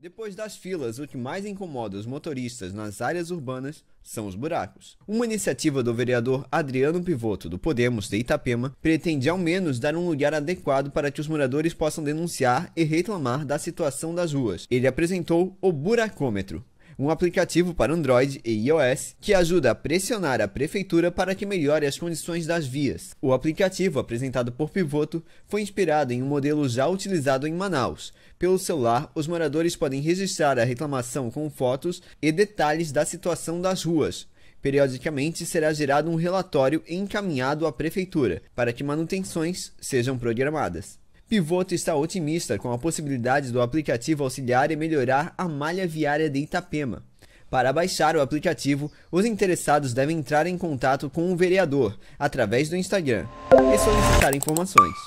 Depois das filas, o que mais incomoda os motoristas nas áreas urbanas são os buracos. Uma iniciativa do vereador Adriano Pivoto, do Podemos de Itapema, pretende ao menos dar um lugar adequado para que os moradores possam denunciar e reclamar da situação das ruas. Ele apresentou o buracômetro, um aplicativo para Android e iOS que ajuda a pressionar a prefeitura para que melhore as condições das vias. O aplicativo apresentado por Pivoto foi inspirado em um modelo já utilizado em Manaus. Pelo celular, os moradores podem registrar a reclamação com fotos e detalhes da situação das ruas. Periodicamente será gerado um relatório encaminhado à prefeitura para que manutenções sejam programadas. Pivoto está otimista com a possibilidade do aplicativo auxiliar e melhorar a malha viária de Itapema. Para baixar o aplicativo, os interessados devem entrar em contato com o vereador através do Instagram e solicitar informações.